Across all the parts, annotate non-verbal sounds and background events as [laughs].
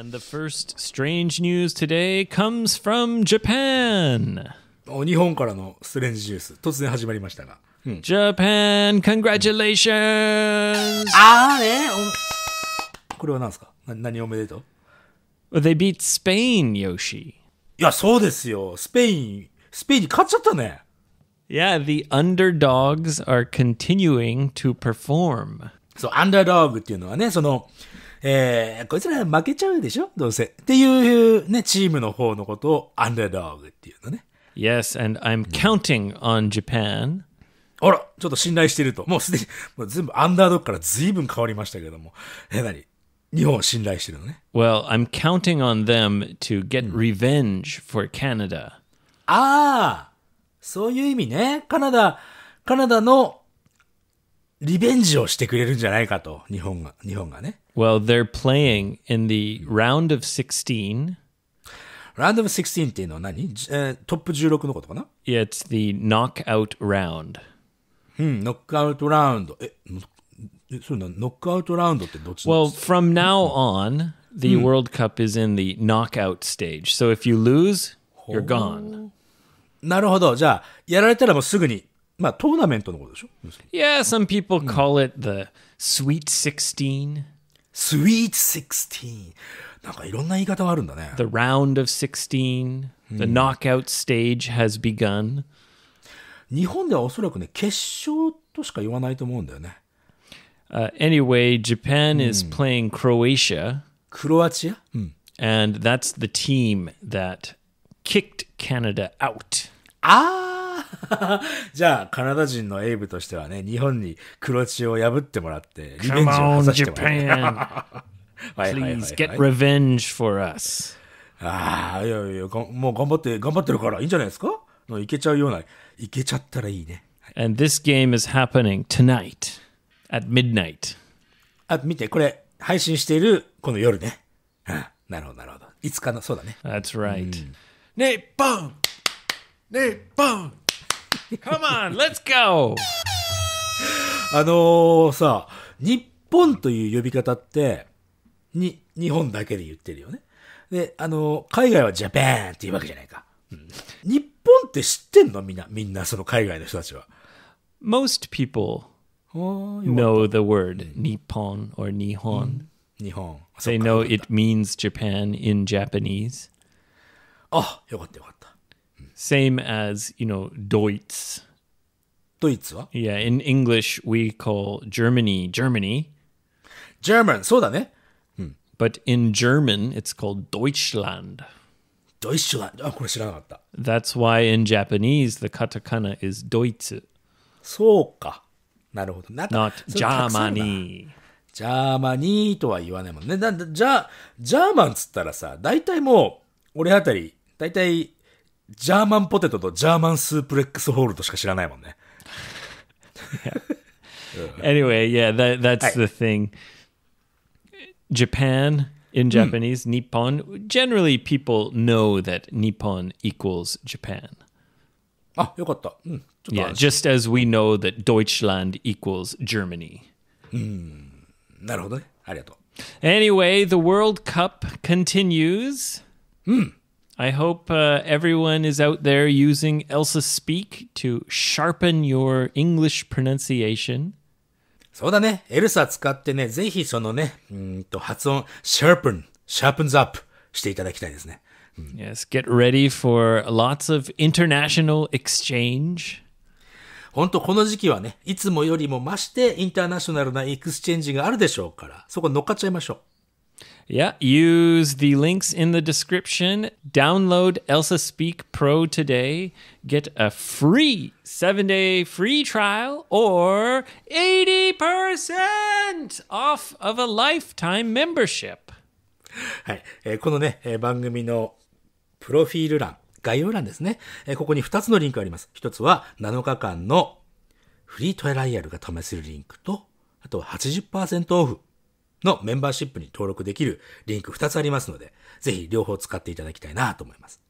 And the first strange news today comes from Japan. Japan, congratulations! あーねこれは何ですか何おめでとう beat Spain, Yoshi. いや、そうですよ。スペイン、スペインに勝っちゃったね。Yeah, the underdogs are continuing to perform. そう、アンダードーグっていうのはね、その、えー、こいつら負けちゃうでしょどうせ。っていうね、チームの方のことをアンダードグっていうのね。Yes, and I'm counting on Japan. あら、ちょっと信頼してると。もうすでに、もう全部アンダードッグから随分変わりましたけども。え、なに日本を信頼してるのね。Well, I'm counting on them to get revenge for Canada. ああ、そういう意味ね。カナダ、カナダのリベンジをしてくれるんじゃないかと。日本が、日本がね。Well, they're playing in the round of 16. Round of sixteen, 16っていうのは何、えー、トップ16のことかな yeah, ?It's the knockout round. うん、ノックアウトラウンド。え、そうなノックアウトラウンドってどっち Well, from now on, the World Cup is in the knockout stage. So if you lose, you're gone. なるほど。じゃあ、やられたらもうすぐにまあ、トーナメントのことでしょ Yeah, some people call it the Sweet 16. Sweet sixteen. The round of 16 The hmm. knockout stage has begun anyway, Japan is hmm. playing Croatia, hmm. that's the team that kicked Canada out. ああ ah! [laughs] じゃあ、カナダ人のエイブとしてはね、日本に黒血を破ってもらって、リベンジを果たしてもら [laughs] Please get revenge for us. ああ、いやいや、もう頑張って、頑張ってるからいいんじゃないですかのいけちゃうような、いけちゃったらいいね。And this game is happening tonight at midnight. あ、見て、これ、配信しているこの夜ね。なるほど、なるほど。いつかの、そうだね。That's right.、日本日本 Come on, let's go! あのー、さ、日本という呼び方って、に、日本だけで言ってるよね。で、あのー、海外はジャパンって言うわけじゃないか。うん、日本って知ってんのみんな、みんな、その海外の人たちは。Most people know the word 日本 or 日本。日本。They know it means Japan in Japanese. あ、よかったよかった。same as you know d e u t s d e u t は Yeah, in English we call Germany Germany, German そうだね but in German it's called Deutschland. d e u t あこれ知らなかった That's why in Japanese the katakana is Deutsch, そうかなるほど not Germany. ジャーマニーとは言わないもんね。だ、じゃジャーマンっつったらさ、大体もう、俺あたり、大体、ジャーマンポテトとジャーマンスープレックスホールドしか知らないもんね。anyway, [laughs] yeah, that that's the thing. Japan in hmm. Japanese, Nippon. Generally, people know that Nippon equals Japan. あ、よかった。うん。ちょ ah, Yeah, just as we know that Deutschland equals Germany. と、なるほどね。ありがとう。Anyway, the World Cup continues. Hmm. I hope uh, everyone is out there using Elsa Speak to sharpen your English pronunciation. そうだね。エルサ使ってね、ぜひそのね、うんと発音、sharpen, sharpens up していただきたいですね。yes, get ready for lots of international exchange. 本当この時期はね、いつもよりも増してインターナショナルなエクスチェンジがあるでしょうから、そこ乗っかっちゃいましょう。Yeah, use the links in the description. Download Elsa Speak Pro today. Get a free seven day free trial or 80% off of a lifetime membership. はい、このね、番組のプロフィール欄、概要欄ですね、えー、ここに2つのリンクがあります。1つは7日間のフリートライアルが試せるリンクと、あとは80%オフのメンバーシップに登録できるリンク2つありますので、ぜひ両方使っていただきたいなと思います。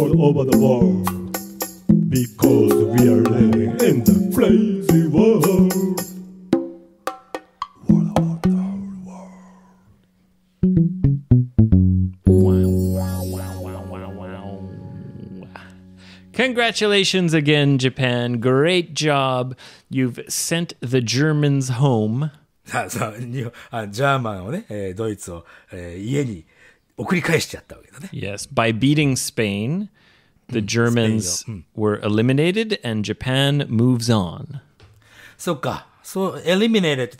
all over the world because we are living in the crazy world. What about our world? Wow, wow, wow, wow, wow, Congratulations again, Japan. Great job. You've sent the Germans home. [laughs] [laughs] ジャーマンをね、ドイツを家に。Yes, by beating Spain, the hmm, Germans hmm. were eliminated and Japan moves on. So, そっか。そう、eliminated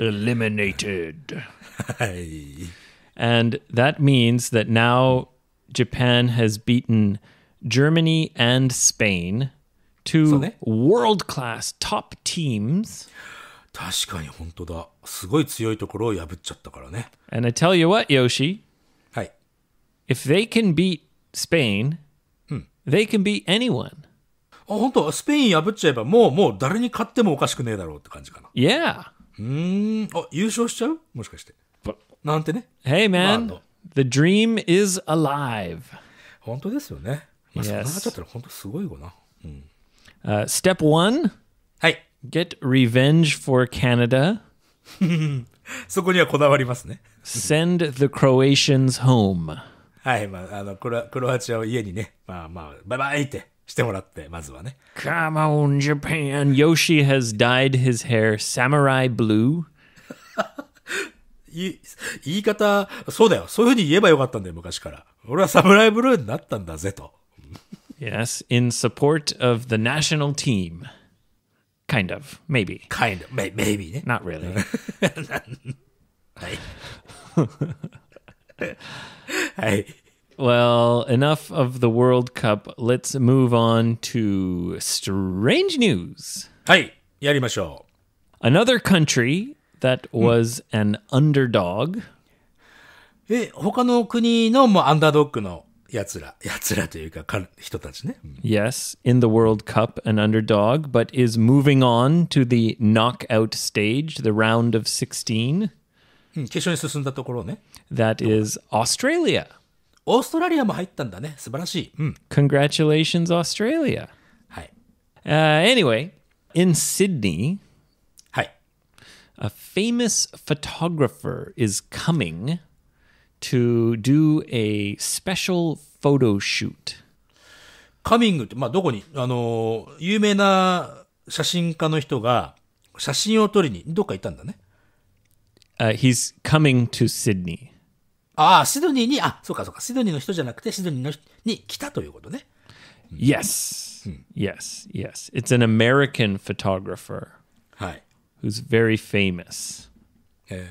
eliminated. [laughs] And that means that now Japan has beaten Germany and Spain, two world class top teams. 確かに本当だ。すごい強いところを破っちゃったからね。And I tell you what, Yoshi. はい。If they can beat Spain, they can beat anyone. あ、本当スペイン破っちゃえば、もう、もう誰に勝ってもおかしくねえだろうって感じかな。Yeah. うん。あ、優勝しちゃうもしかして。なんてね。Hey, man. The dream is alive. 本当ですよね。まあ、そんなちゃったら本当すごいよな。うん。Uh, step one. はい。Get revenge for Canada. [laughs] そこにはこだわりますね。Send the Croatians home. はい、まあ、あのクロ、クロアチアを家にね、まあまあ、バイバイってしてもらって、まずはね。Come on, Japan! Yoshi has dyed his hair samurai blue. [laughs] 言い方、そうだよ。そういうふうに言えばよかったんだよ、昔から。俺はサムライブルーになったんだぜと。yes, in support of the national team. Kind of, maybe. Kind of, may- maybe. [laughs] Not really. [laughs] [laughs] hey. Well, enough of the World Cup. Let's move on to strange news. Hey, yarimashou. Another country that hmm. was an underdog. え、他の国のもうアンダードックの eh, Yes, in the World Cup, an underdog, but is moving on to the knockout stage, the round of 16. Australia. オーストラリアも入ったんだね。素晴らしい。うん、Congratulations, Australia. はい。Uh, anyway, in Sydney, A famous photographer is coming to do a special photo shoot. カミングって、まあ、どこに、あの、有名な写真家の人が写真を撮りに、どっか行ったんだね。Uh, he's coming to Sydney. ああ、シドニーに、あ、そうかそうか、シドニーの人じゃなくて、シドニーのに来たということね。Yes. Hmm. Yes. Yes. It's an American photographer who's very famous. え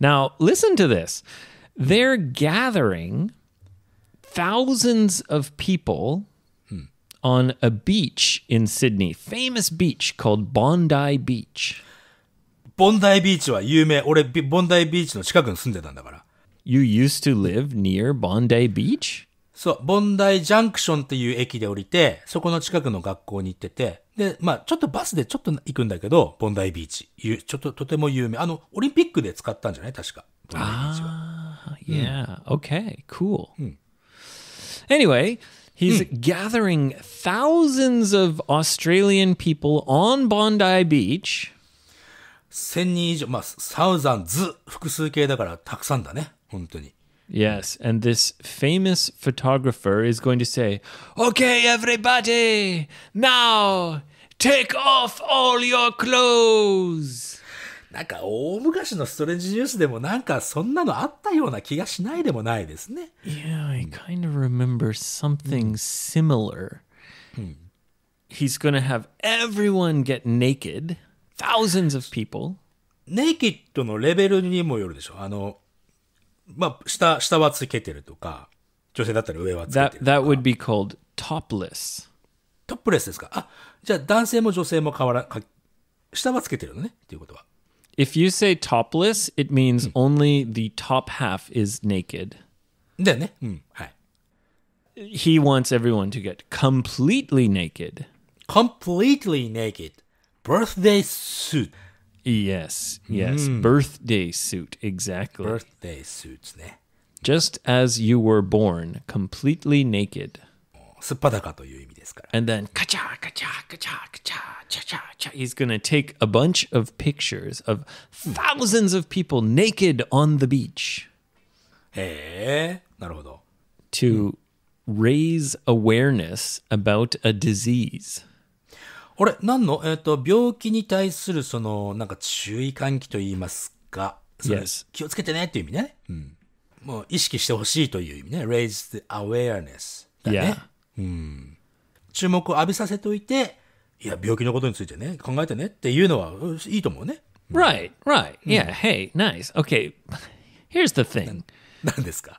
Now, listen to this. They're gathering thousands of people hmm. on a beach in Sydney, famous beach called Bondi Beach. ボンダイビーチは有名。俺、ボンダイビーチの近くに住んでたんだから。You used to live near Bondi Beach? そう、ボンダイジャンクションっていう駅で降りて、そこの近くの学校に行ってて、で、まあちょっとバスでちょっと行くんだけど、ボンダイビーチ。ちょっととても有名。あの、オリンピックで使ったんじゃない確か。ボンダイビーチは。Hmm. yeah. Mm. Okay, cool. Mm. Anyway, he's mm. gathering thousands of Australian people on Bondi Beach. 1000人以上、まあ、thousands 複数形だからたくさんだね、本当に。Yes, and this famous photographer is going to say, Okay, everybody, now take off all your clothes. なんか大昔のストレンジニュースでもなんかそんなのあったような気がしないでもないですね。Yeah, I kind of remember something similar. He's gonna have everyone get naked, thousands of people. ネイキッドのレベルにもよるでしょ。あの、まあ、下、下はつけてるとか、女性だったら上はつけてると That, か。that would be called topless. トップレスですかあ、じゃあ男性も女性も変わら、か下はつけてるのねっていうことは。If you say topless, it means hmm. only the top half is naked. Eh? Hmm, he wants everyone to get completely naked. completely naked birthday suit Yes, yes. Hmm. Birthday suit, exactly. birthday suits Just as you were born, completely naked. すっぱだかという意味ですから。And then, kacha, kacha, kacha, kacha, cha, cha, cha. He's going to take a bunch of pictures of thousands of people naked on the beach へえ、なるほど。to raise awareness about a disease. あれ、何の、えっ、と、病気に対する、その、なんか注意喚起と言いますか、それ Yes. 気をつけてねっていう意味ね。うん。もう意識してほしいという意味ね。raise the awareness だね。Yeah. うん。注目を浴びさせておいて、いや、病気のことについてね、考えてねっていうのはいいと思うね。Right, right. Yeah, hey, nice. Okay, here's the thing. なんですか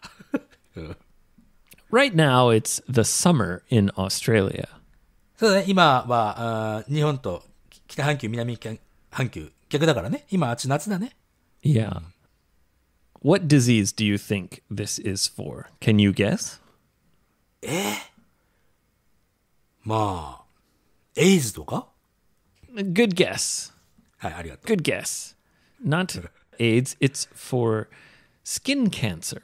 Right now, it's the summer in Australia. そうだね、今はあ日本と北半球、南半球、逆だからね。今、あっち夏だね。Yeah. What disease do you think this is for? Can you guess? えーまあ、エイズとか Good guess. はい、ありがとう。Good guess. Not [laughs] AIDS, it's for skin cancer.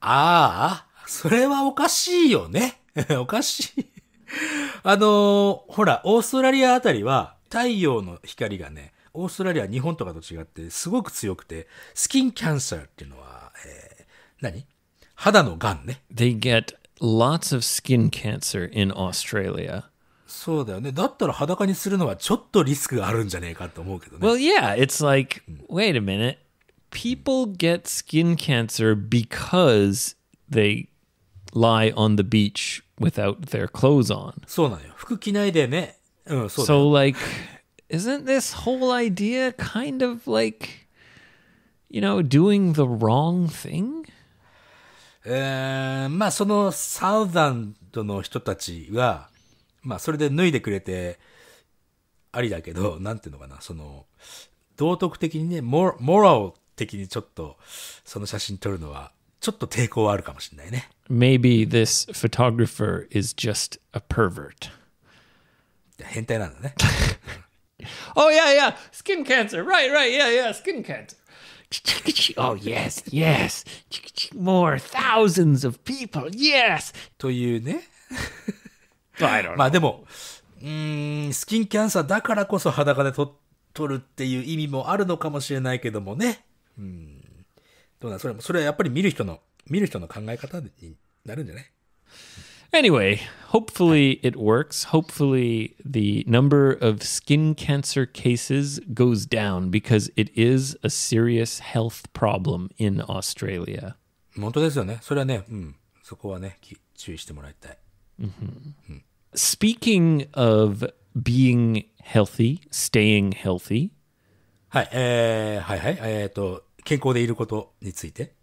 ああ、それはおかしいよね。[laughs] おかしい。あのーほら、オーストラリアあたりは太陽の光がね、オーストラリア、日本とかと違ってすごく強くて、スキンキャンサーっていうのは、えー何肌のんね。They get lots of skin cancer in Australia. そうだよね。だったら裸にするのはちょっとリスクがあるんじゃねえかと思うけどね。Well, yeah, it's like, wait a minute. People get skin cancer because they lie on the beach without their clothes on. そうなのよ。服着ないでね。うん、そうだよ。So like, isn't this whole idea kind of like, you know, doing the wrong thing? まあそのサウザンドの人たちは、まあそれで脱いでくれて、ありだけど、なんていうのかな、その、道徳的にね、モモラル的にちょっと、その写真撮るのは、ちょっと抵抗はあるかもしれないね。Maybe this photographer is just a pervert. 変態なんだね。[laughs] oh yeah, yeah, skin cancer. Right, right, yeah, yeah, skin cancer. Oh, yes, yes. More thousands of people. Yes. というね。まあでも、うん、スキンキャンサーだからこそ裸でと取るっていう意味もあるのかもしれないけどもね。うん。どうだ、それも、それはやっぱり見る人の、見る人の考え方になるんじゃない Anyway, hopefully it works. Hopefully the number of skin cancer cases goes down because it is a serious health problem in Australia. 本当ですよね。それはね、うん、そこはね、注意してもらいたい。Mm -hmm. Speaking of being healthy, staying healthy. はい、えー、はいはい、えー、っと、健康でいることについて。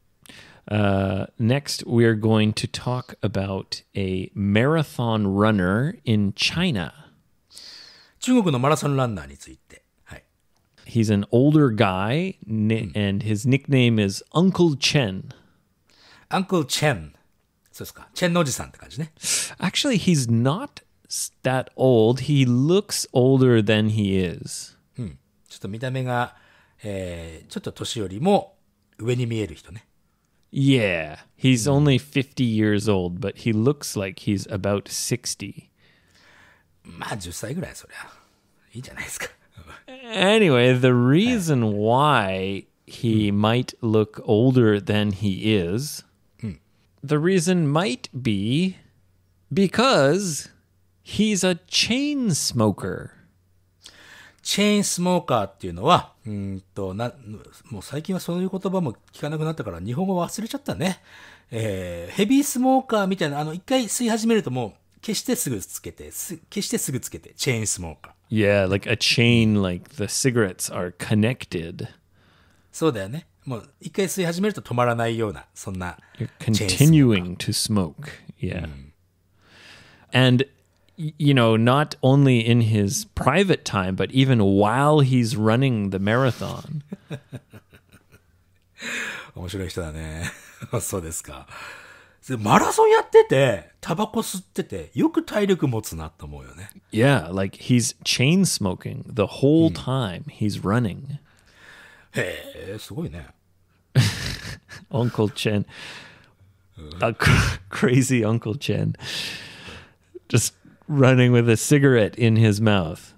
uh, next, we are going to talk about a marathon runner in China. He's an older guy, and his nickname is Uncle Chen. Uncle Chen. Actually, he's not that old. He looks older than he is. うん。ちょっと見た目が、えー、ちょっと年よりも上に見える人ね。yeah. He's hmm. only 50 years old, but he looks like he's about 60. anyway, the eh. reason why he hmm. might look older than he is, hmm. the reason might be because he's a chain smoker. チェーンスモーカーっていうのはうんとなもう最近はそういう言葉も聞かなくなったから日本語忘れちゃったね、えー、ヘビースモーカーみたいなあの一回吸い始めるともう消してすぐつけてす消してすぐつけてチェーンスモーカー Yeah, like a chain, like the cigarettes are connected. そうだよね。もう一回吸い始めると止まらないような、そんな。You're continuing to smoke. Yeah.、うん、And you know, not only in his private time, but even while he's running the marathon. [laughs] [laughs] Yeah, like he's chain smoking the whole time he's running. [laughs] Uncle Chen. Uh, crazy Uncle Chen. Just running with a cigarette in his mouth.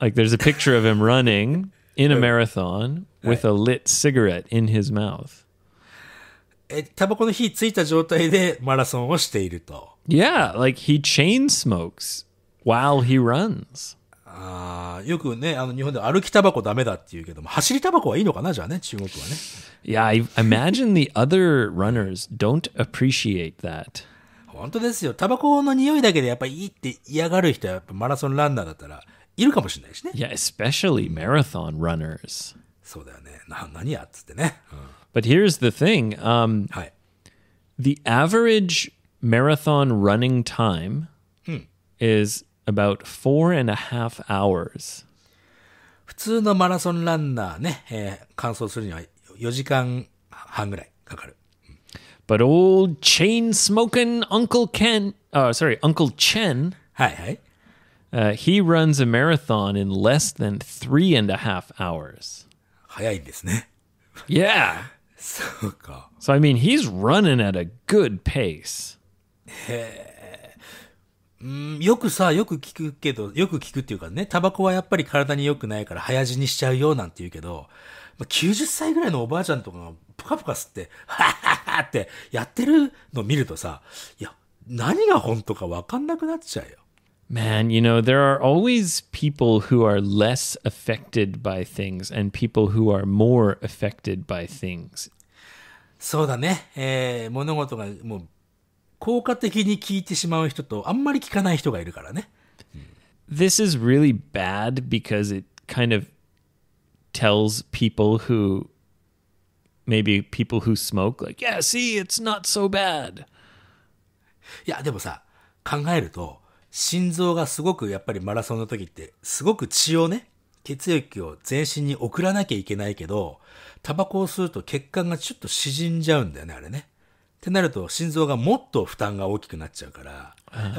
Like there's a picture of him [laughs] running in a marathon with a lit cigarette in his mouth. Eh, yeah, like he chain smokes while he runs. あよくね、あの日本で歩きタバコダメだって言うけども、走りタバコはいいのかなじゃあね、中国はね。Yeah, I imagine the other runners don't appreciate that. 本当ですよ。タバコの匂いだけでやっぱいいって嫌がる人はやっぱマラソンランナーだったらいるかもしれないしね。いや、especially marathon runners. そうだよね。な何やっつってね。うん、But here's the thing.、Um, はい。The average marathon running time、うん、is about four and a half hours. 普通のマラソンランナーね、えー、完走するには4時間半ぐらいかかる。But old chain smoking Uncle Ken, uh, sorry, Uncle Chen, はいはい。uh, he runs a marathon in less than three and a half hours. 早いですね。Yeah. そうか。So, I mean, he's running at a good pace. うんよくさ、よく聞くけど、よく聞くっていうかね、タバコはやっぱり体に良くないから早死にしちゃうよなんて言うけど、まあ90歳ぐらいのおばあちゃんとかがぷかぷか吸って、ーってやってるの見るとさ、いや、何が本当か分かんなくなっちゃうよ。Man, you know, there are always people who are less affected by things and people who are more affected by things. そうだね。えー、物事がもう効果的に聞いてしまう人とあんまり聞かない人がいるからね。This is really bad because it kind of tells people who maybe people who smoke, like, yeah, see, it's not so bad. いや、でもさ、考えると、心臓がすごくやっぱりマラソンの時って、すごく血をね、血液を全身に送らなきゃいけないけど、タバコを吸うと血管がちょっと縮んじゃうんだよね、あれね。ってなると、心臓がもっと負担が大きくなっちゃうから、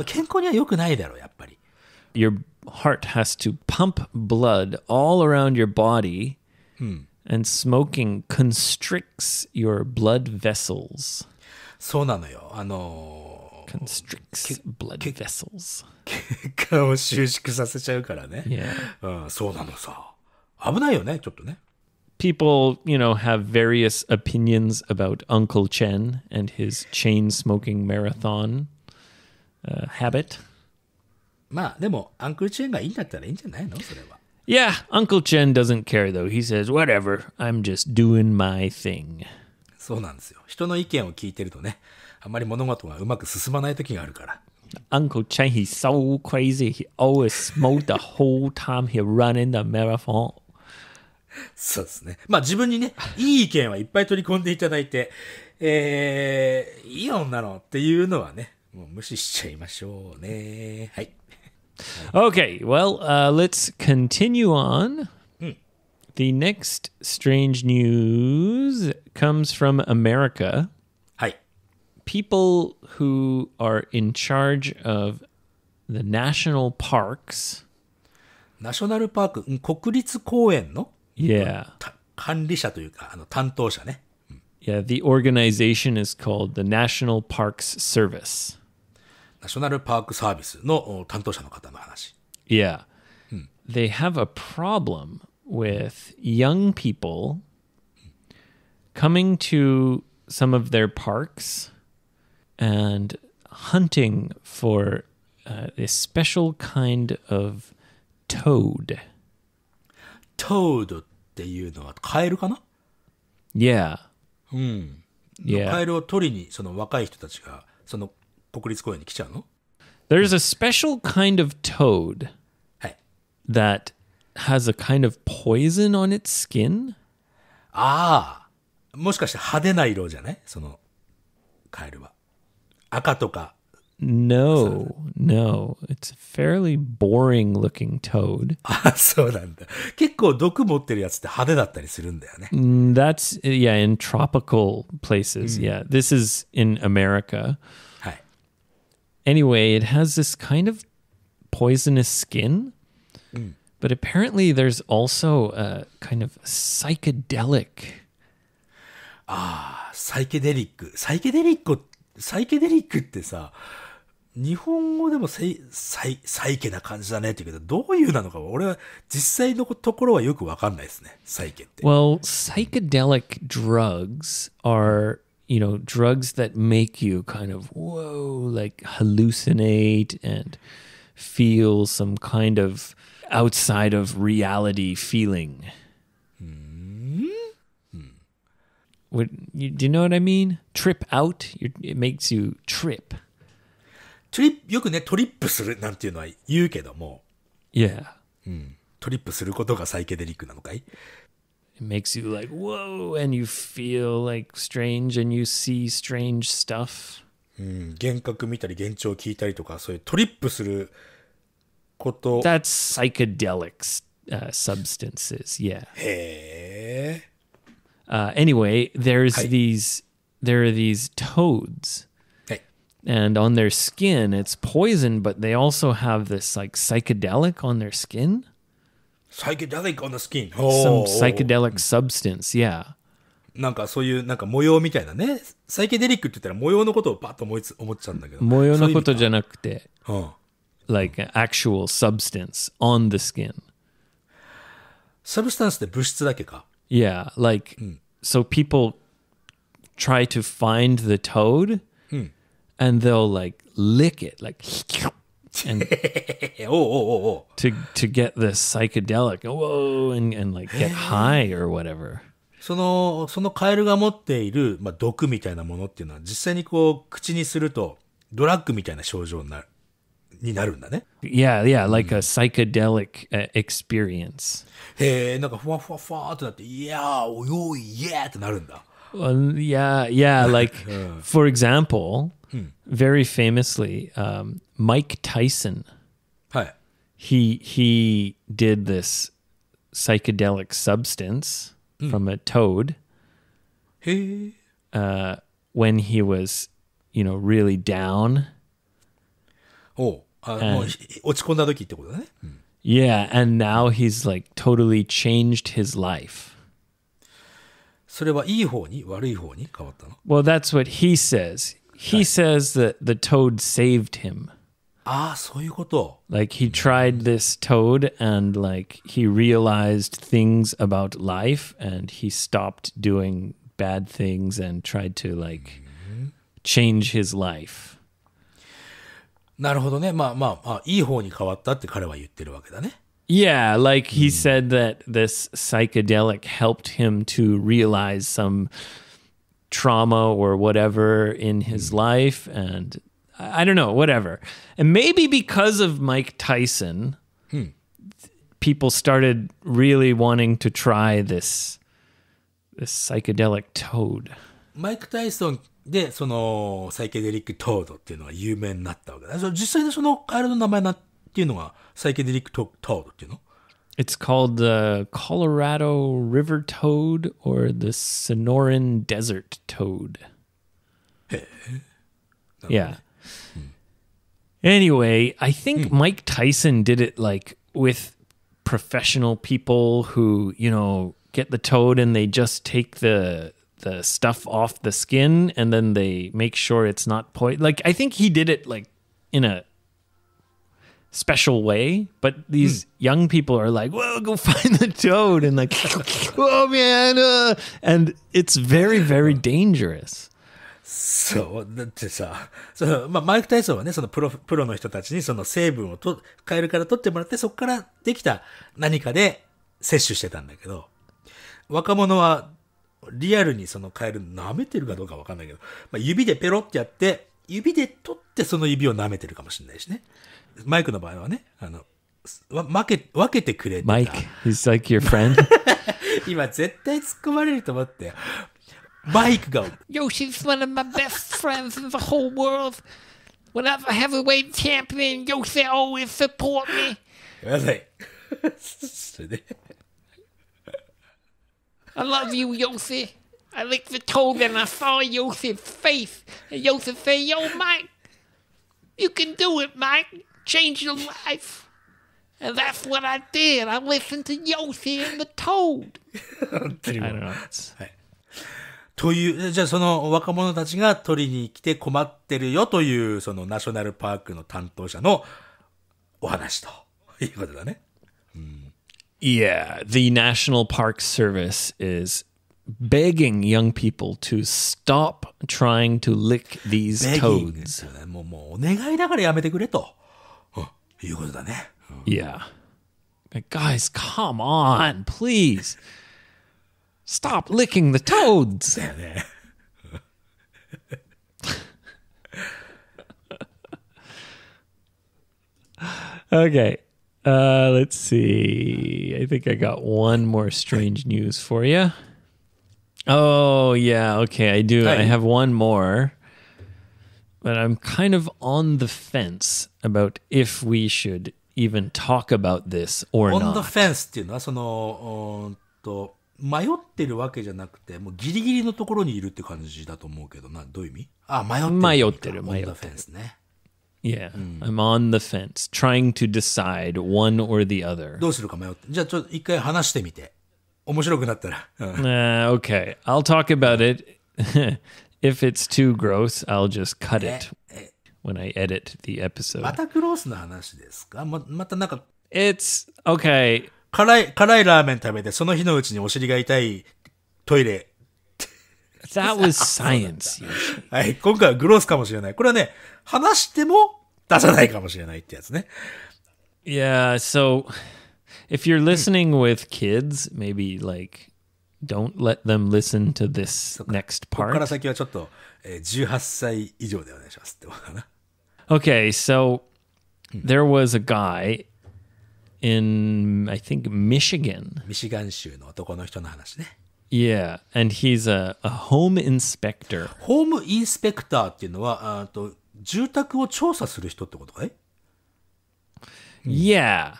健康には良くないだろう、やっぱり。Your heart has to pump blood all around your body、うん、and smoking constricts your blood vessels. そうなのよ。あのー、constricts blood vessels. 血管を収縮させちゃうからね。Yeah. うん、そうなのさ。危ないよね、ちょっとね。People, you know, have various opinions about Uncle Chen and his chain smoking marathon uh, habit. まあ、でも、アンクルチェーンがいいんだったらいいんじゃないのそれは。Yeah, Uncle Chen doesn't care though. He says, whatever, I'm just doing my thing. そうなんですよ。人の意見を聞いてるとね、あまり物事がうまく進まない時があるから。Uncle Chen, he's so crazy. He always smoked the whole time he running the marathon. そうですね。まあ自分にね、いい意見はいっぱい取り込んでいただいて、えー、いい女のっていうのはね、もう無視しちゃいましょうね。はい。Okay, well, uh, let's continue on. Hmm. The next strange news comes from America. Hi. People who are in charge of the national parks. National ナショナルパーク、国立公園の Yeah. 管理者というか、あの担当者ね。Yeah, the organization is called the National Parks Service. ナショナルパークサービスの担当者の方の話。Yeah. They have a problem with young people coming to some of their parks and hunting for uh, a special kind of toad. Toad っていうのはカエルかな Yeah. Yeah. カエルを取りにその若い人たちがその There's a special kind of toad that has a kind of poison on its skin. ああ、もしかして派手な色じゃないそのカエルは。赤とか。No, no. It's a fairly boring looking toad. [laughs] あ、そうなんだ。結構毒持ってるやつって派手だったりするんだよね。That's, yeah, in tropical places. Hmm. Yeah, this is in America. anyway, it has this kind of poisonous skin, but apparently there's also a kind of psychedelic. Ah, psychedelic. Psychedelic. Psychedelic ってさ、日本語でもサイ、サイ、サイケな感じだねって言うけど、どういうなのかは、俺は実際のところはよくわかんないですね、サイケって。Well, psychedelic drugs are you know, drugs that make you kind of, whoa, like hallucinate and feel some kind of outside of reality feeling. mm you, do you know what I mean? Trip out. You're, it makes you trip. トリよくね、トリップするなんていうのは言うけども。Yeah. うん。トリップすることがサイケデリックなのかい it makes you like, whoa, and you feel like strange and you see strange stuff. うん、幻覚見たり幻聴聞いたりとかそういうトリップすること hmm, That's psychedelic、uh, substances, yeah. へえ。Uh, anyway, there's these there are these toads. And on their skin, it's poison, but they also have this like psychedelic on their skin. psychedelic on the skin. Some psychedelic substance, yeah. なんかそういうなんか模様みたいなね。サイケデリックって言ったら模様のことをパッと思いつ思っちゃうんだけど。模様のことじゃなくて、うん、like an actual substance on the skin. サブスタンスって物質だけか。Yeah, like,、うん、so people try to find the toad、うん、and they'll like lick it, like, and oh, oh, oh, to to get this psychedelic, whoa, and and like get high or whatever. その、そのカエルが持っている、まあ、毒みたいなものっていうのは、実際にこう、口にすると、ドラッグみたいな症状になる、になるんだね。Yeah, yeah, like a psychedelic、uh, experience. へえ、なんかふわふわふわってなって、いやー、およい、イエーってなるんだ。Well, yeah, yeah, like, for example, Very famously, um, Mike Tyson. はい。He he did this psychedelic substance hmm. from a toad. Uh, when he was, you know, really down. Oh, uh, and, oh, yeah, and now he's like totally changed his life. Well, that's what he says he says that the toad saved him. Ah, so you. Like he tried this toad and like he realized things about life and he stopped doing bad things and tried to like change his life. なるほどね。まあまあ、あいい方に変わったって彼は言ってるわけだね。Yeah, like he hmm. said that this psychedelic helped him to realize some trauma or whatever in his hmm. life and I don't know, whatever. And maybe because of Mike Tyson, hmm. people started really wanting to try this this psychedelic toad. Mike マイク・タイソンで、その、サイケデリック・トードっていうのが有名になったわけだ。実際のそのカエルの名前なっていうのが、サイケデリックト・トードっていうの it's called the Colorado River Toad or the Sonoran Desert Toad. [laughs] yeah. Anyway, I think hmm. Mike Tyson did it like with professional people who, you know, get the toad and they just take the the stuff off the skin and then they make sure it's not poison. Like I think he did it like in a special way, but these m m young people are like, "Whoa, go [laughs] find the toad!" and like, [laughs] "Whoa, man!" Uh, and it's very, very [laughs] dangerous. そうだってさその、まあ、マイク・タイソンはねそのプロプロの人たちにその成分をとカエルから取ってもらってそこからできた何かで摂取してたんだけど若者はリアルにそのカエル舐めてるかどうか分かんないけど、まあ、指でペロってやって指で取ってその指を舐めてるかもしれないしね。マイクの場合はね、あの、分け、分けてくれてた。Mike, he's like your friend. [laughs] 今絶対突っ込まれると思って。マイクが。Yo, she's one of my best friends in the whole world. Whenever champion, yo, they always support me. やばい。それで。I love you, Yossi. I licked the toad and I saw Yossi's face. And Yossi said, Yo, Mike, you can do it, Mike. change your life. And that's what I did. I listened to Yossi and the Toad. 本当に I も don't う know. It's- という、じゃあその若者たちが取りに来て困ってるよという、そのナショナルパークの担当者のお話ということだね。Yeah, the National Park Service is begging young people to stop trying to lick these ベギーで toads. すよね。もう、もうお願いだからやめてくれと。いうことだね。Yeah. guys, come on, please. Stop licking the toads. [laughs] だよね。okay. [laughs] Uh, let's see. I think I got one more strange news for you. Oh, yeah. Okay. I do. I have one more but I'm kind of on the fence about if we should even talk about this or on not. On the fence っていうのはそのうんと迷ってるわけじゃなくてもうギリギリのところにいるって感じだと思うけどなどういう意味あ迷ってる迷ってる迷ってる on the fence am hmm. on the fence trying to decide one or the other do uh, Okay, I'll talk about it [laughs] if it's too gross, I'll just cut it when I edit the episode. It's okay. 辛い、辛いラーメン食べて、その日のうちにお尻が痛いトイレ。That was science. [laughs] はい、今回はグロースかもしれない。これはね、話しても出さないかもしれないってやつね。Yeah, so if you're listening with kids, maybe like Don't let them listen to this next ここから part. 先はちょっと、えー、18歳以上でお願いしますってことかな。Okay, so there was a guy in, I think, Michigan. ミシガン州の男の人の話ね。Yeah, and he's a, a home inspector. ホームインスペクターっていうのは、あーと住宅を調査する人ってことかい Yeah.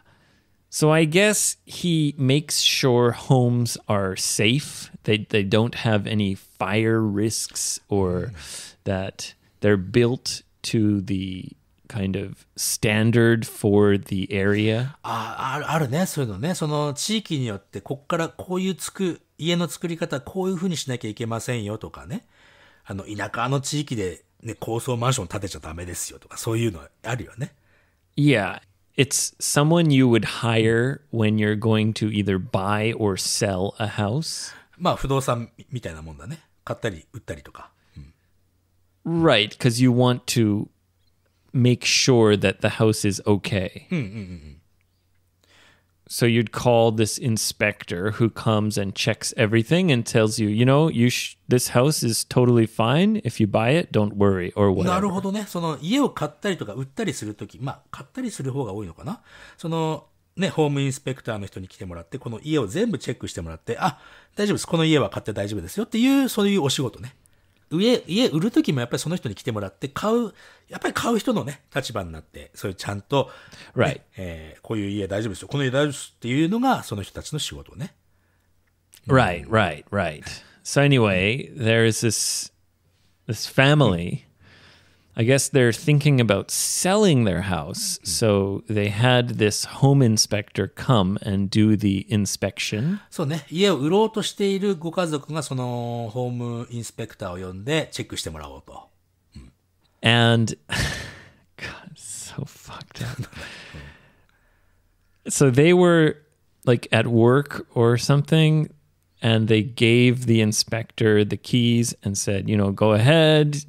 So I guess he makes sure homes are safe. They they don't have any fire risks or that they're built to the kind of standard for the area. ああるねそういうのねその地域によってこっからこういうつく家の作り方こういうふうにしなきゃいけませんよとかねあの田舎の地域で、ね、高層マンション建てちゃダメですよとかそういうのあるよね。Yeah. It's someone you would hire when you're going to either buy or sell a house. Right. because you want to make sure that the house is okay. うんうんうん。Hmm, hmm, hmm, so you'd call this inspector who comes and checks everything and tells you, you know, you sh- this house is totally fine if you buy it, don't worry or whatever. なるほどね。その家を買ったりとか売ったりするとき、まあ買ったりする方が多いのかな。そのね、ホームインスペクターの人に来てもらって、この家を全部チェックしてもらって、あ、大丈夫です。この家は買って大丈夫ですよっていう、そういうお仕事ね。家、家売る時もやっぱりその人に来てもらって、買う、やっぱり買う人のね、立場になって、そういうちゃんと、ね、right. えー、こういう家大丈夫ですよ、この家大丈夫ですっていうのが、その人たちの仕事ね。Right, right, right. So anyway, there is this, this family I guess they're thinking about selling their house. Mm-hmm. So they had this home inspector come and do the inspection. And [laughs] God, so fucked up. [laughs] so they were like at work or something and they gave the inspector the keys and said, you know, go ahead,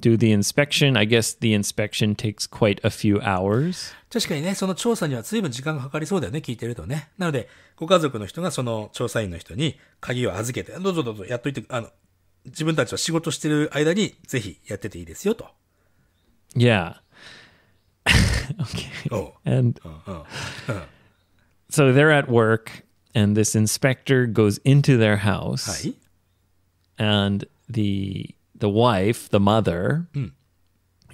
do the inspection. I guess the inspection takes quite a few hours. 確かにね、その調査には随分時間がかかりそうだよね、聞いてるとね。なので、ご家族の人がその調査員の人に鍵を預けて、どうぞどうぞやっといて、あの、自分たちは仕事してる間にぜひやってていいですよと。Yeah. okay. Oh. And so they're at work, and this inspector goes into their house. And the the wife, the mother, mm.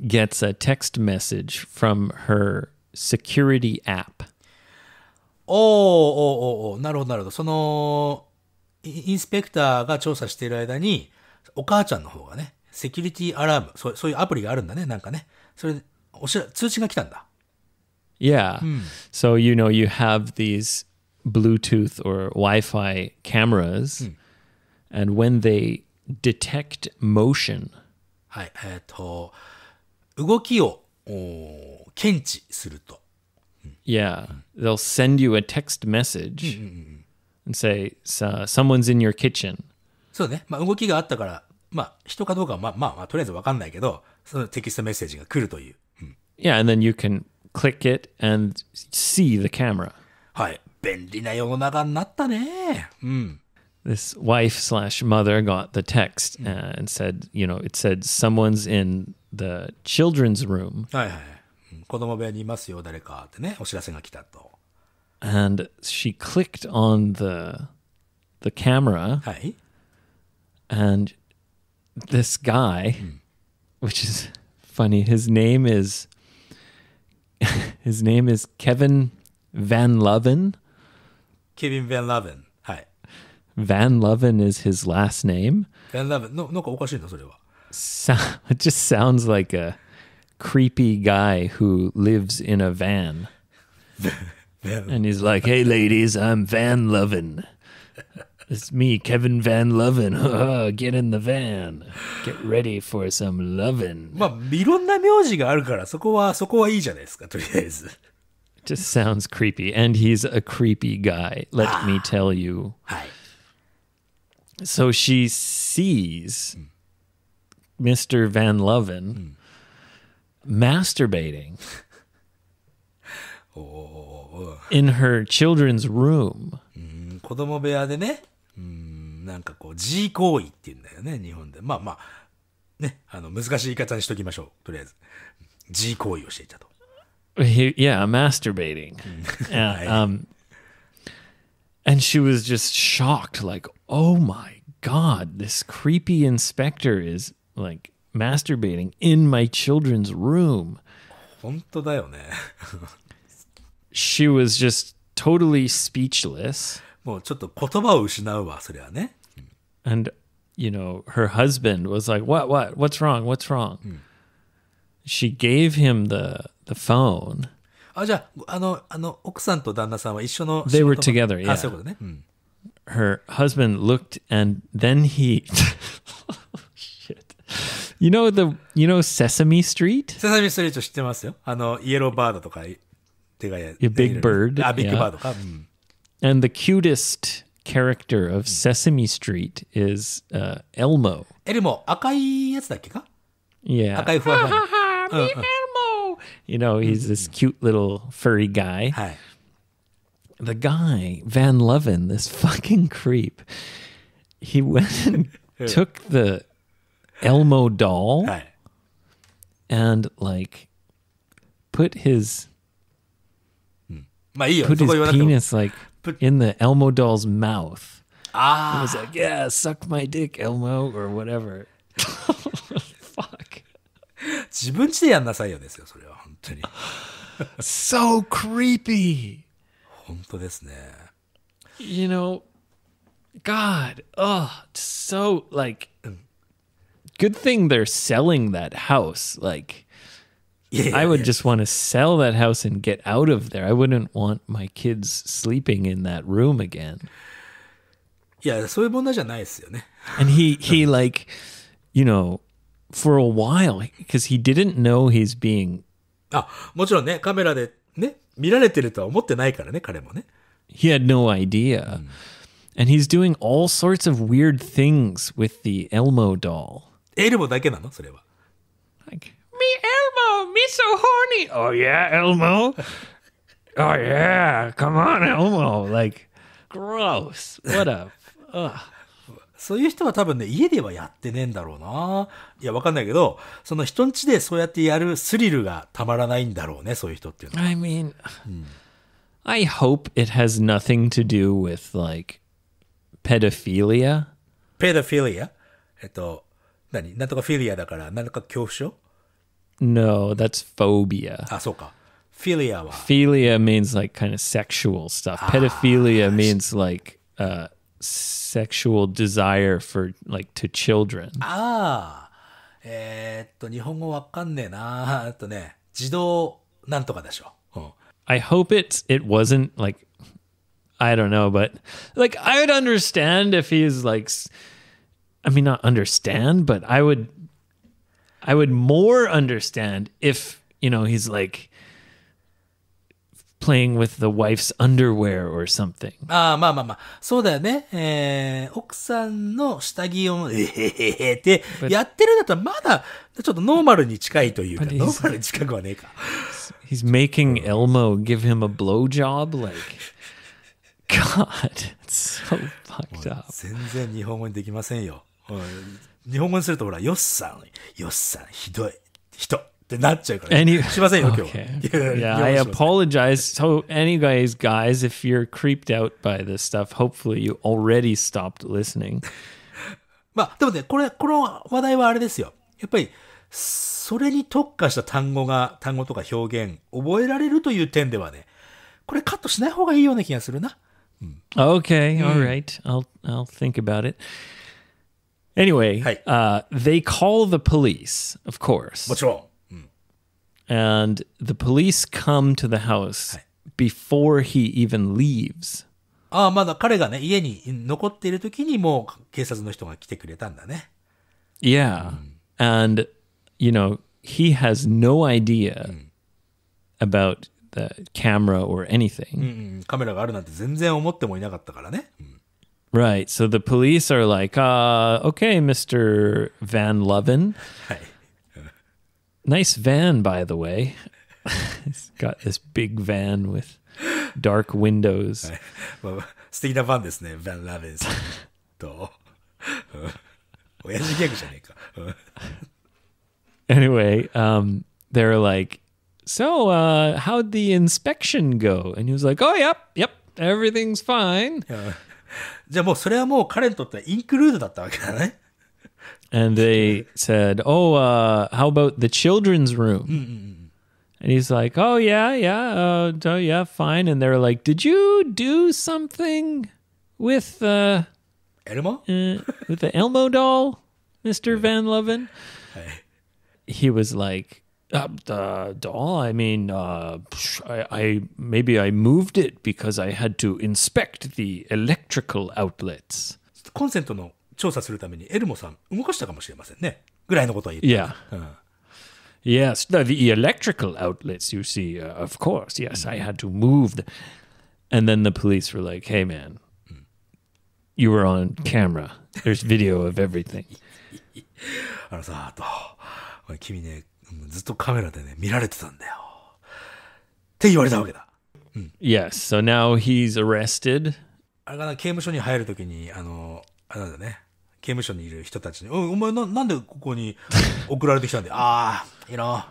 gets a text message from her security app. Oh, oh, おおおおなるほどなるほど。その、インスペクターが調査している間に、お母ちゃんの方がね、セキュリティアラーム、そうそういうアプリがあるんだね、なんかね。それ、おしら通知が来たんだ。Yeah. Oh, oh. Mm. So, you know, you have these Bluetooth or Wi Fi cameras, mm. and when they detect motion はいえっ、ー、と動きを検知すると Yeah, they'll send you a text message and say someone's in your kitchen. そうね、まあ、動きがあったから、まあ、人かどうかはまあ、まあ、まあ、とりあえずわかんないけど、そのテキストメッセージが来るという。うん、yeah, and then you can click it and see the camera. はい、便利な世の中になったね。うん。this wife slash mother got the text mm. uh, and said, you know, it said someone's in the children's room. And she clicked on the the camera and this guy, mm. which is funny, his name is [laughs] his name is Kevin Van Loven. ケビン・ベン・ラヴェン。Van Levin is his last name. Van Levin. No, なんかおかしいな、それは。So, it just sounds like a creepy guy who lives in a van. and he's like, hey, ladies, I'm Van Levin. It's me, Kevin Van Lovin. [laughs] Get in the van. Get ready for some lovin. まあ、いろんな名字があるから、そこは、そこはいいじゃないですか、とりあえず。Just sounds creepy. And he's a creepy guy, let ah. me tell you. はい。so she sees mm. Mr. Van Loven mm. masturbating oh. [laughs] in her children's room. Mm, 子供部屋でね、うん、なんかこう、G 行為って言うんだよね、日本で。まあまあ、ね、あの、難しい言い方にしときましょう、とりあえず。G 行為をしていたと。He, yeah, masturbating. Mm. [laughs] yeah, [laughs] um, and she was just shocked, like, oh my God, this creepy inspector is like masturbating in my children's room. She was just totally speechless. And you know, her husband was like, what, what, what's wrong, what's wrong?" Hmm. She gave him the, the phone. あ、じゃあ、あの、あの、奥さんと旦那さんは一緒の仕事 ah, They were together, ah, yeah. あ、そういうことね。うん her husband looked and then he [laughs] oh, shit. You know the you know Sesame Street? Sesame Street 知ってますよ。あの、イエローバードとか手がや Big Bird. あ、ビッグバードか。うん。And the cutest character of hmm. Sesame Street is、uh, Elmo. エルモ、赤いやつだっけか Yeah. [laughs] Elmo. You know, he's this cute little furry guy. はい。the guy Van Levin, this [laughs] fucking creep, he went and [laughs] took the Elmo doll and like put his hmm. put his penis like in the Elmo doll's mouth. Ah, it was like, yeah, suck my dick, Elmo, or whatever. [laughs] Fuck. 自分ちでやんなさいよですよ、それは本当に。so creepy. 本当ですね。You know, God, oh, so like, good thing they're selling that house. Like, yeah, I would yeah. just want to sell that house and get out of there. I wouldn't want my kids sleeping in that room again. Yeah, and he he like, you know, for a while because he didn't know he's being [laughs] あ、もちろんね、カメラで見られてるとは思ってないからね、彼もね。He had no idea.、And hmm. he's doing all sorts of weird things with the Elmo doll. エルモだけなのそれは。Like, me Elmo, me so horny! Oh yeah, Elmo? oh yeah, come on, Elmo! Like, gross. What a. そういう人は多分ね、家ではやってねえんだろうな。いや、わかんないけど、その人ん家でそうやってやるスリルがたまらないんだろうね、そういう人っていうのは。I mean,、うん、I hope it has nothing to do with like pedophilia. Pedophilia? えっと、何なんとかフィリアだから、なんとか恐怖症 ?No, that's phobia. あ、そうか。Philia は。Philia means like kind of sexual stuff. Pedophilia means like、uh, sexual desire for like to children. Ah, ああ、えー、っと、日本語わかんねえな。えっとね、自動なんとかでしょ。うん、I eh, [laughs] oh. hope it it wasn't like I don't know, but like I would understand if he's like I mean not understand, but I would I would more understand if, you know, he's like playing with the wife's underwear or something. ああ、まあまあまあ。そうだよね。えー、奥さんの下着を、えへへへって [laughs] やってるんだったらまだちょっとノーマルに近いというか、ノーマルに近くはねえか。He's making Elmo give him a blowjob? Like, God, it's so fucked up. 全然日本語にできませんよ。日本語にするとほら、よっさん、よっさん、ひどい、人。ってなっちゃうから、ね。しませんよ、今日。Okay. yeah, I apologize. So, anyways, guys, if you're creeped out by this stuff, hopefully you already stopped listening. まあ、でもね、これ、この話題はあれですよ。やっぱり、それに特化した単語が、単語とか表現、覚えられるという点ではね、これカットしない方がいいような気がするな。うん、okay, alright. I'll, I'll think about it. Anyway, uh, they call the police, of course. もちろん。and the police come to the house before he even leaves. Ah, ああ、まだ彼がね、家に残っている時にもう警察の人が来てくれたんだね。Yeah.、うん、And, you know, he has no idea about the camera or anything. うんうん、カメラがあるなんて全然思ってもいなかったからね。うん Right. So the police are like, ah, okay, Mr. Van Levin. [laughs] Nice van, by the way. [laughs] it's got this big van with dark windows. はいまあ、素敵な番ですね、Van [laughs] Lavin [laughs] さんと。親父ギャグじゃねえか。anyway, um, they're like, so uh, how'd the inspection go? And he was like, oh, yep, yep, everything's fine. じゃあもうそれはもう彼にとってはインクルードだったわけだね。and they said, "Oh, uh, how about the children's room?" Mm-mm. And he's like, "Oh yeah, yeah, uh, oh, yeah, fine." And they're like, "Did you do something with uh, Elmo? uh, with the Elmo doll, Mister Van Loven?" He was like, uh, "The doll. I mean, uh, I, I maybe I moved it because I had to inspect the electrical outlets." コンセントの調査するためにエルモさん動かしたかもしれませんね。ぐらいのことは言って。Yeah. Uh. Yes, no, the electrical outlets, you see, uh, of course. Yes, I had to move. The... And then the police were like, hey, man, you were on camera. There's video of everything. yes, so now he's arrested. 刑務所に入るときに、あの、あれね。刑務所にいる人たちに、お前ななんでここに送られてきたんで、ああ、you [laughs] know,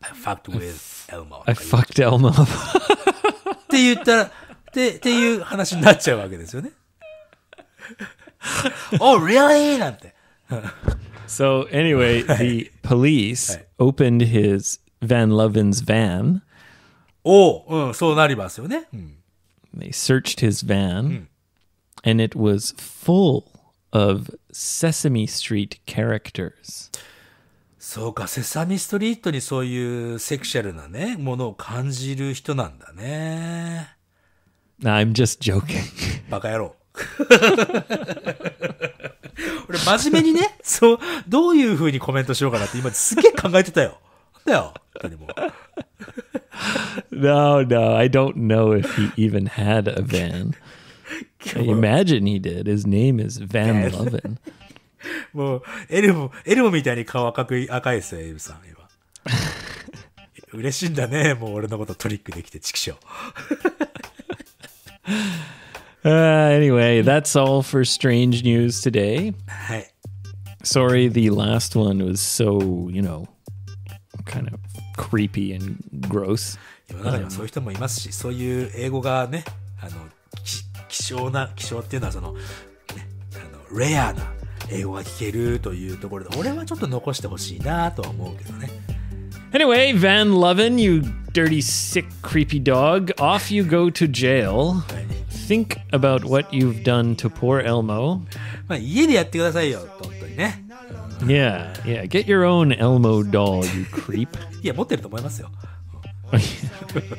I fucked with Elmo. I fucked Elmo. [laughs] って言ったら、ってっていう話になっちゃうわけですよね。oh, [laughs] really? なんて。so anyway, the police opened his Van Lovin's van. おう、うん、そうなりますよね。うん They searched his van, hmm. and it was full of Sesame Street characters. そうか、セサミストリートにそういうセクシャルなね、ものを感じる人なんだね。I'm just joking. [laughs] バカ野郎。[laughs] 俺真面目にね、そう、どういうふうにコメントしようかなって今すげえ考えてたよ。だよ、本も [laughs] no, no, I don't know if he even had a van. Imagine he did. His name is Van Lovin. [laughs] もう、エルも、エルもみたいに顔赤く、赤いですよ、エイブさん、今。嬉しいんだね、もう俺のことトリックできて、チクショ [laughs] [laughs] Uh, anyway, that's all for strange news today. Sorry, the last one was so, you know, kind of creepy and gross. 世の中にはそういう人もいますし、そういう英語がね、あの、希少な、希少っていうのはその、ね、あの、レアな英語が聞けるというところで、俺はちょっと残してほしいなとは思うけどね。Anyway, Van Lovin, you dirty, sick, creepy dog, off you go to jail. Think about what you've done to poor Elmo. Yeah, yeah. Get your own Elmo doll, you creep. [laughs] いや、持ってると思いますよ。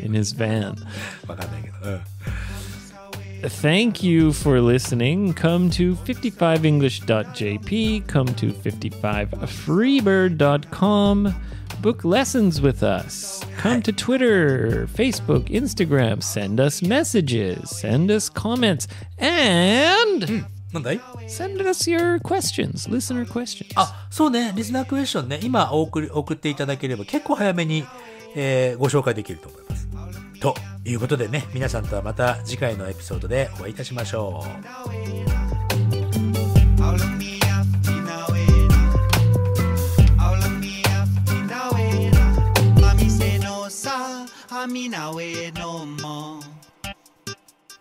In [laughs] his van. [laughs] わかんないけど。うん thank you for listening. Come to 55english.jp, come to 55freebird.com, book lessons with us. Come to Twitter, Facebook, Instagram, send us messages, send us comments, and. Mm. Send us your questions, listener questions. あ、そうね、リスナークエスチョンね、今送り送っていただければ結構早めに、えー、ご紹介できると思います。Ah, ということでね皆さんとはまた次回のエピソードでお会いいたしましょう。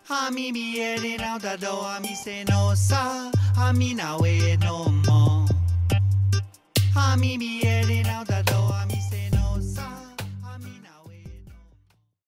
はみみえりなおだどはみせのさはみなえのもはみみえりなおだどはみ